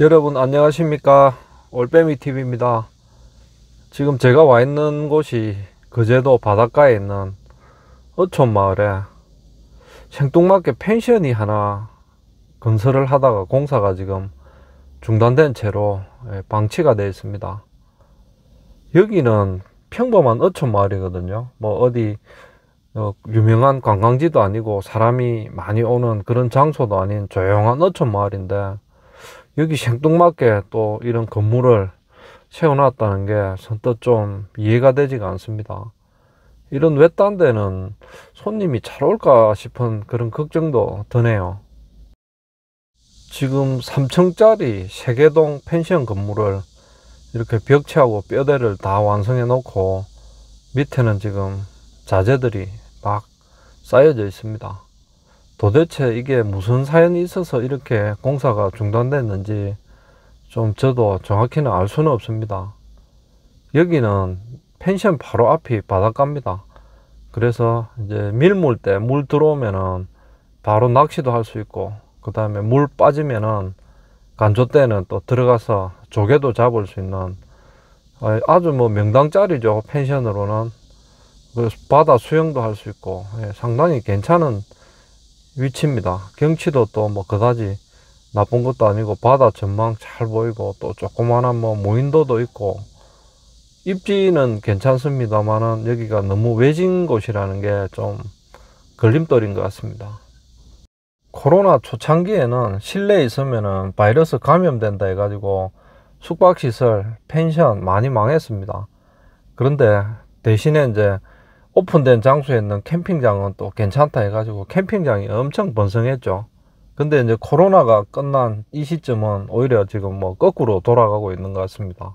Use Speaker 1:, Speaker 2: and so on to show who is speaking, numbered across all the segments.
Speaker 1: 여러분 안녕하십니까 올빼미TV입니다 지금 제가 와 있는 곳이 그제도 바닷가에 있는 어촌마을에 생뚱맞게 펜션이 하나 건설을 하다가 공사가 지금 중단된 채로 예, 방치가 되어 있습니다 여기는 평범한 어촌마을이거든요 뭐 어디 어, 유명한 관광지도 아니고 사람이 많이 오는 그런 장소도 아닌 조용한 어촌마을인데 여기 생뚱맞게 또 이런 건물을 세워놨다는 게 선뜻 좀 이해가 되지가 않습니다. 이런 외딴 데는 손님이 잘 올까 싶은 그런 걱정도 드네요. 지금 3층짜리 세계동 펜션 건물을 이렇게 벽체하고 뼈대를 다 완성해 놓고 밑에는 지금 자재들이 막 쌓여져 있습니다. 도대체 이게 무슨 사연이 있어서 이렇게 공사가 중단됐는지 좀 저도 정확히는 알 수는 없습니다. 여기는 펜션 바로 앞이 바닷가입니다. 그래서 이제 밀물 때 물 들어오면은 바로 낚시도 할 수 있고 그 다음에 물 빠지면은 간조 때는 또 들어가서 조개도 잡을 수 있는 아, 아주 뭐 명당짜리죠 펜션으로는 바다 수영도 할 수 있고 예, 상당히 괜찮은 위치입니다. 경치도 또 뭐 그다지 나쁜 것도 아니고 바다 전망 잘 보이고 또 조그만한 뭐 무인도도 있고 입지는 괜찮습니다만은 여기가 너무 외진 곳이라는 게 좀 걸림돌인 것 같습니다. 코로나 초창기에는 실내에 있으면은 바이러스 감염된다 해가지고 숙박시설, 펜션 많이 망했습니다. 그런데 대신에 이제 오픈된 장소에 있는 캠핑장은 또 괜찮다 해가지고 캠핑장이 엄청 번성했죠. 근데 이제 코로나가 끝난 이 시점은 오히려 지금 뭐 거꾸로 돌아가고 있는 것 같습니다.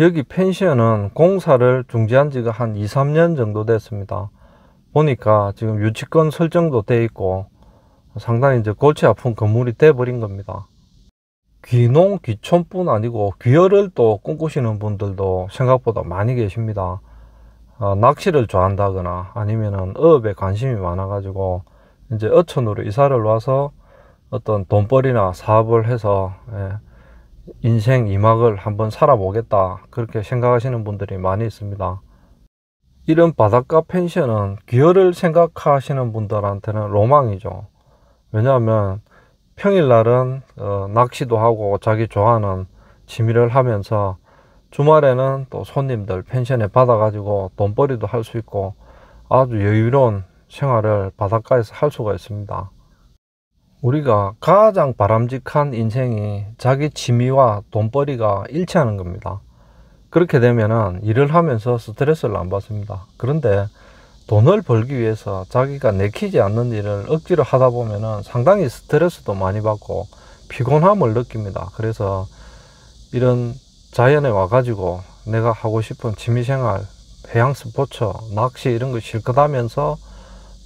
Speaker 1: 여기 펜션은 공사를 중지한 지가 한 2, 3년 정도 됐습니다. 보니까 지금 유치권 설정도 돼 있고 상당히 이제 골치 아픈 건물이 돼 버린 겁니다. 귀농, 귀촌뿐 아니고 귀열을또 꿈꾸시는 분들도 생각보다 많이 계십니다. 어, 낚시를 좋아한다거나 아니면은 어업에 관심이 많아 가지고 이제 어촌으로 이사를 와서 어떤 돈벌이나 사업을 해서 예, 인생 이막을 한번 살아보겠다 그렇게 생각하시는 분들이 많이 있습니다. 이런 바닷가 펜션은 기어를 생각하시는 분들한테는 로망이죠. 왜냐하면 평일날은 어, 낚시도 하고 자기 좋아하는 취미를 하면서 주말에는 또 손님들 펜션에 받아가지고 돈벌이도 할 수 있고 아주 여유로운 생활을 바닷가에서 할 수가 있습니다. 우리가 가장 바람직한 인생이 자기 취미와 돈벌이가 일치하는 겁니다. 그렇게 되면 일을 하면서 스트레스를 안 받습니다. 그런데 돈을 벌기 위해서 자기가 내키지 않는 일을 억지로 하다 보면 상당히 스트레스도 많이 받고 피곤함을 느낍니다. 그래서 이런 자연에 와가지고 내가 하고 싶은 취미생활, 해양 스포츠, 낚시 이런 거 실컷하면서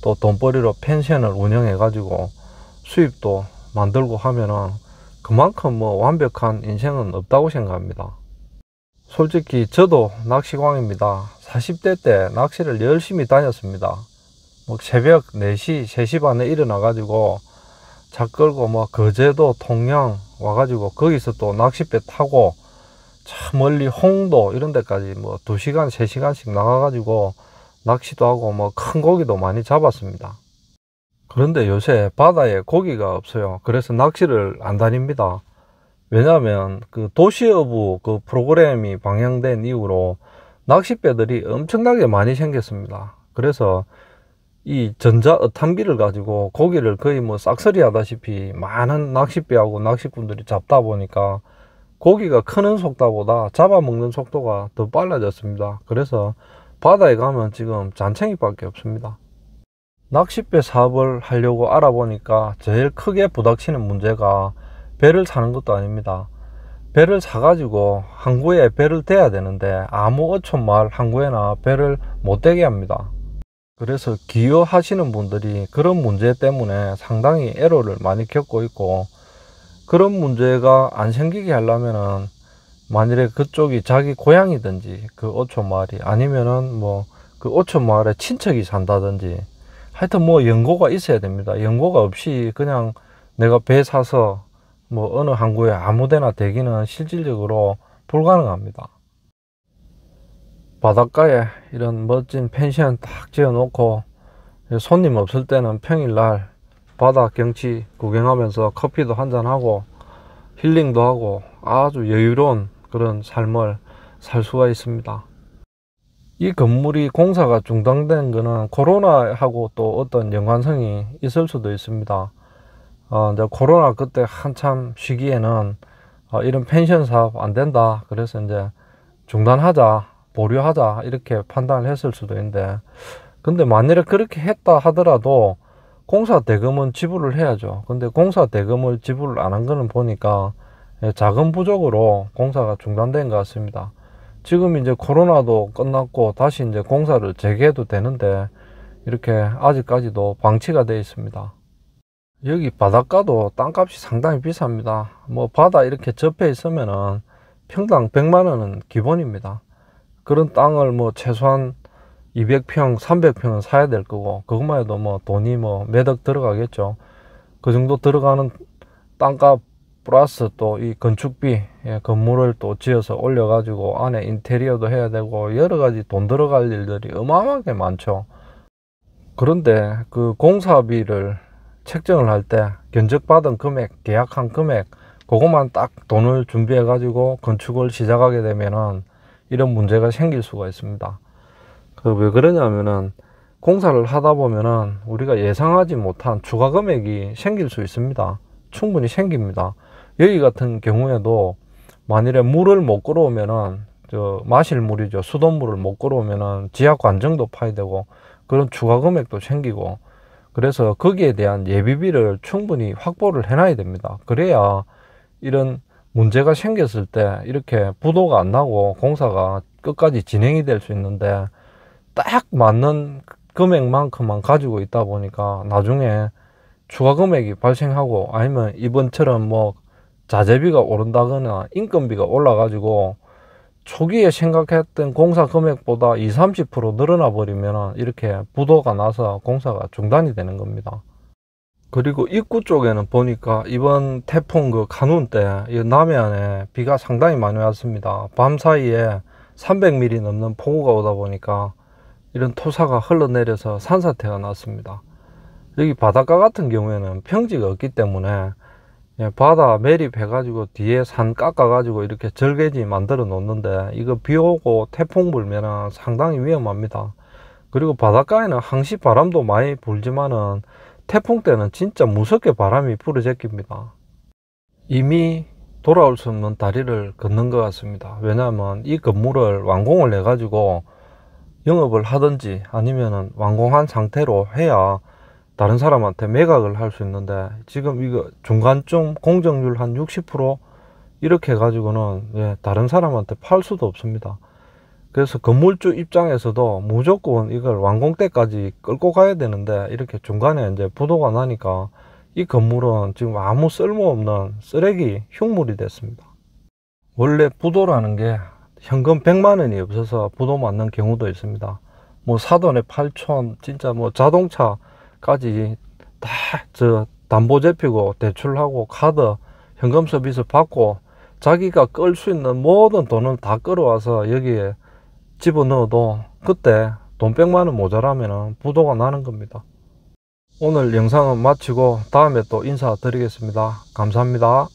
Speaker 1: 또 돈벌이로 펜션을 운영해가지고 수입도 만들고 하면은 그만큼 뭐 완벽한 인생은 없다고 생각합니다. 솔직히 저도 낚시광입니다. 40대 때 낚시를 열심히 다녔습니다. 뭐 새벽 4시, 3시 반에 일어나가지고 차 끌고 뭐 거제도 통영 와가지고 거기서 또 낚싯배 타고 참 멀리 홍도 이런 데까지 뭐 두시간세시간씩 나가가지고 낚시도 하고 뭐 큰 고기도 많이 잡았습니다. 그런데 요새 바다에 고기가 없어요. 그래서 낚시를 안 다닙니다. 왜냐하면 그 도시어부 그 프로그램이 방영된 이후로 낚싯배들이 엄청나게 많이 생겼습니다. 그래서 이 전자 어탄비를 가지고 고기를 거의 뭐 싹쓸이 하다시피 많은 낚싯배하고 낚시꾼들이 잡다 보니까 고기가 크는 속도보다 잡아먹는 속도가 더 빨라졌습니다. 그래서 바다에 가면 지금 잔챙이밖에 없습니다. 낚싯배 사업을 하려고 알아보니까 제일 크게 부닥치는 문제가 배를 사는 것도 아닙니다. 배를 사가지고 항구에 배를 대야 되는데 아무 어촌말 항구에나 배를 못 대게 합니다. 그래서 기여하시는 분들이 그런 문제 때문에 상당히 애로를 많이 겪고 있고 그런 문제가 안 생기게 하려면은 만일에 그쪽이 자기 고향이든지 그 오초 마을이 아니면은 뭐 그 오초 마을에 친척이 산다든지 하여튼 뭐 연고가 있어야 됩니다. 연고가 없이 그냥 내가 배 사서 뭐 어느 항구에 아무데나 대기는 실질적으로 불가능합니다. 바닷가에 이런 멋진 펜션 딱 지어놓고 손님 없을 때는 평일날 바다 경치 구경하면서 커피도 한잔하고 힐링도 하고 아주 여유로운 그런 삶을 살 수가 있습니다. 이 건물이 공사가 중단된 것은 코로나하고 또 어떤 연관성이 있을 수도 있습니다. 어, 이제 코로나 그때 한참 시기에는 어, 이런 펜션 사업 안 된다. 그래서 이제 중단하자, 보류하자 이렇게 판단을 했을 수도 있는데 근데 만일에 그렇게 했다 하더라도 공사 대금은 지불을 해야죠. 근데 공사 대금을 지불 안한 거는 보니까 예, 자금 부족으로 공사가 중단된 것 같습니다. 지금 이제 코로나도 끝났고 다시 이제 공사를 재개해도 되는데 이렇게 아직까지도 방치가 되어 있습니다. 여기 바닷가도 땅값이 상당히 비쌉니다. 뭐 바다 이렇게 접해 있으면은 평당 100만 원은 기본입니다. 그런 땅을 뭐 최소한 200평, 300평은 사야 될 거고 그것만 해도 뭐 돈이 뭐몇억 들어가겠죠. 그 정도 들어가는 땅값 플러스 또 이 건축비 예, 건물을 또 지어서 올려 가지고 안에 인테리어도 해야 되고 여러 가지 돈 들어갈 일들이 어마어마하게 많죠 그런데 그 공사비를 책정을 할 때 견적받은 금액 계약한 금액 그것만 딱 돈을 준비해 가지고 건축을 시작하게 되면은 이런 문제가 생길 수가 있습니다 그왜 그러냐면은 공사를 하다 보면은 우리가 예상하지 못한 추가 금액이 생길 수 있습니다. 충분히 생깁니다. 여기 같은 경우에도 만일에 물을 못 끌어오면은 저 마실 물이죠. 수돗물을 못 끌어오면은 지하 관정도 파야 되고 그런 추가 금액도 생기고 그래서 거기에 대한 예비비를 충분히 확보를 해놔야 됩니다. 그래야 이런 문제가 생겼을 때 이렇게 부도가 안 나고 공사가 끝까지 진행이 될 수 있는데 딱 맞는 금액만큼만 가지고 있다 보니까 나중에 추가 금액이 발생하고 아니면 이번처럼 뭐 자재비가 오른다거나 인건비가 올라가지고 초기에 생각했던 공사 금액보다 20, 30% 늘어나 버리면 이렇게 부도가 나서 공사가 중단이 되는 겁니다. 그리고 입구 쪽에는 보니까 이번 태풍 그 간운 때 남해안에 비가 상당히 많이 왔습니다. 밤 사이에 300mm 넘는 폭우가 오다 보니까 이런 토사가 흘러내려서 산사태가 났습니다. 여기 바닷가 같은 경우에는 평지가 없기 때문에 바다 매립해 가지고 뒤에 산 깎아 가지고 이렇게 절개지 만들어 놓는데 이거 비 오고 태풍 불면은 상당히 위험합니다. 그리고 바닷가에는 항시 바람도 많이 불지만은 태풍 때는 진짜 무섭게 바람이 불어짖깁니다 이미 돌아올 수 없는 다리를 걷는 것 같습니다. 왜냐하면 이 건물을 완공을 해가지고 영업을 하든지 아니면은 완공한 상태로 해야 다른 사람한테 매각을 할 수 있는데 지금 이거 중간쯤 공정률 한 60% 이렇게 해 가지고는 예, 다른 사람한테 팔 수도 없습니다. 그래서 건물주 입장에서도 무조건 이걸 완공 때까지 끌고 가야 되는데 이렇게 중간에 이제 부도가 나니까 이 건물은 지금 아무 쓸모없는 쓰레기 흉물이 됐습니다. 원래 부도라는 게 현금 100만 원이 없어서 부도 맞는 경우도 있습니다. 뭐 사돈에 8천, 진짜 뭐 자동차까지 다 저 담보 잡히고 대출하고 카드 현금 서비스 받고 자기가 끌 수 있는 모든 돈을 다 끌어와서 여기에 집어넣어도 그때 돈 100만원 모자라면 부도가 나는 겁니다. 오늘 영상은 마치고 다음에 또 인사드리겠습니다. 감사합니다.